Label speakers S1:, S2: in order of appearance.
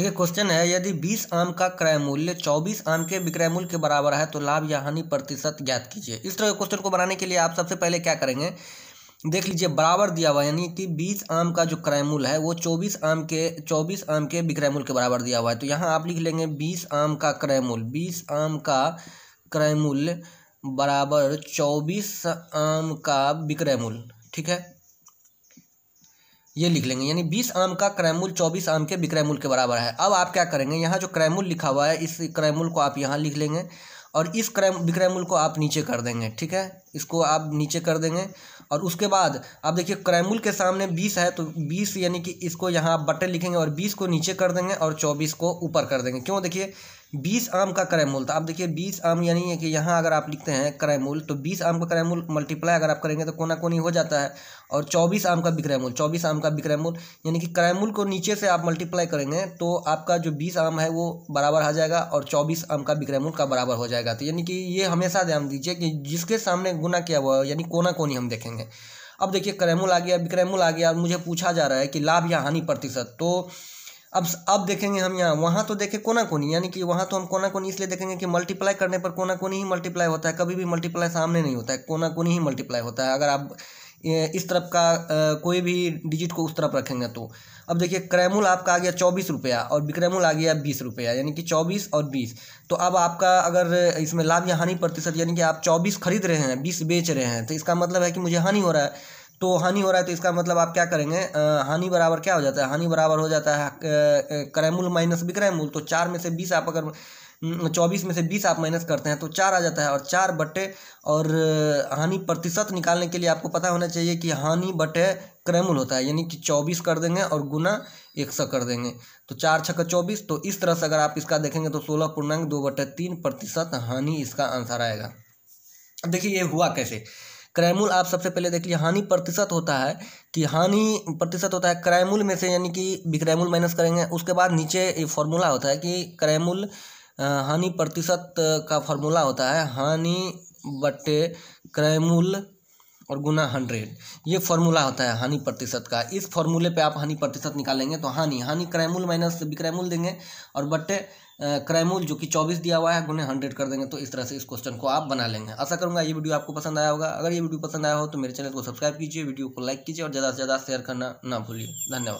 S1: देखिए क्वेश्चन है यदि 20 आम का क्रय मूल्य 24 आम के विक्रय मूल्य के बराबर है तो लाभ या हानि प्रतिशत ज्ञात कीजिए इस तरह के क्वेश्चन को बनाने के लिए आप सबसे पहले क्या करेंगे देख लीजिए बराबर दिया हुआ है यानी कि 20 आम का जो क्रय मूल्य है वो 24 आम के 24 आम के विक्रय मूल्य के बराबर दिया हुआ है तो यहाँ आप लिख लेंगे बीस आम का क्रय मूल्य बीस आम का क्रय मूल्य बराबर चौबीस आम का विक्रय मूल्य ठीक है ये लिख लेंगे यानी बीस आम का क्रय चौबीस आम के विक्रयमूल के बराबर है अब आप क्या करेंगे यहाँ जो क्रय लिखा हुआ है इस क्रय को आप यहाँ लिख लेंगे और इस क्रय विक्रयमूल को आप नीचे कर देंगे ठीक है इसको आप नीचे कर देंगे और उसके बाद आप देखिए क्रय के सामने बीस है तो बीस यानी कि इसको यहाँ आप बटे लिखेंगे और बीस को नीचे कर देंगे और चौबीस को ऊपर कर देंगे क्यों देखिए बीस आम का क्रैमोल था अब देखिए बीस आम यानी है कि यहाँ अगर आप लिखते हैं क्रैमूल तो बीस आम का क्रैमोल मल्टीप्लाई अगर आप करेंगे तो कोना कोनी हो जाता है और चौबीस आम का बिक्रैमोल चौबीस आम का बिक्रैमोल यानी कि क्रैमोल को नीचे से आप मल्टीप्लाई करेंगे तो आपका जो बीस आम है वो बराबर आ जाएगा और चौबीस आम का बिक्रैमोल का बराबर हो जाएगा तो यानी कि ये हमेशा ध्यान दीजिए कि जिसके सामने गुना किया हुआ है यानी कोना कोनी हम देखेंगे अब देखिए क्रैमोल आ गया बिक्रैमोल आ गया और मुझे पूछा जा रहा है कि लाभ या हानि प्रतिशत तो अब अब देखेंगे हम यहाँ वहाँ तो देखें कोना कोनी यानी कि वहाँ तो हम कोना कोनी इसलिए देखेंगे कि मल्टीप्लाई करने पर कोना कोनी ही मल्टीप्लाई होता है कभी भी मल्टीप्लाई सामने नहीं होता है कोना कोनी ही मल्टीप्लाई होता है अगर आप इस तरफ का कोई भी डिजिट को उस तरफ रखेंगे तो अब देखिए क्रैमुल आपका आ गया चौबीस रुपया और विक्रैमुल आ गया बीस रुपया यानी कि चौबीस और बीस तो अब आपका अगर इसमें लाभ या हानि प्रतिशत यानी कि आप चौबीस खरीद रहे हैं बीस बेच रहे हैं तो इसका मतलब है कि मुझे हानि हो रहा है तो हानि हो रहा है तो इसका मतलब आप क्या करेंगे हानि बराबर क्या हो जाता है हानि बराबर हो जाता है क्रैमुल माइनस विक्रय तो चार में से बीस आप अगर चौबीस में से बीस आप माइनस करते हैं तो चार आ जाता है और चार बटे और हानि प्रतिशत निकालने के लिए आपको पता होना चाहिए कि हानि बटे क्रैमूल होता है यानी कि चौबीस कर देंगे और गुना एक सौ कर देंगे तो चार छक्का चौबीस तो इस तरह से अगर आप इसका देखेंगे तो सोलह पूर्णांक दो बटे तीन प्रतिशत हानि इसका आंसर आएगा देखिए ये हुआ कैसे क्रैमूल आप सबसे पहले देख लीजिए हानि प्रतिशत होता है कि हानि प्रतिशत होता है क्रैमूल में से यानी कि विक्रैमूल माइनस करेंगे उसके बाद नीचे फॉर्मूला होता है कि क्रैमूल हानि प्रतिशत का फॉर्मूला होता है हानि बटे क्रैमूल और गुना हंड्रेड ये फॉर्मूला होता है हानि प्रतिशत का इस फॉर्मूले पे आप हानि प्रतिशत निकालेंगे तो हानि हानि क्रैमूल माइनस विक्रैमूल देंगे और बट्टे क्रैमूल जो कि चौबीस दिया हुआ है गुने हंड्रेड कर देंगे तो इस तरह से इस क्वेश्चन को आप बना लेंगे आशा करूँगा ये वीडियो आपको पसंद आया होगा अगर ये वीडियो पसंद आया हो तो मेरे चैनल को सब्सक्राइब कीजिए वीडियो को लाइक कीजिए और ज़्यादा से ज़्यादा शेयर करना ना भूलिए धन्यवाद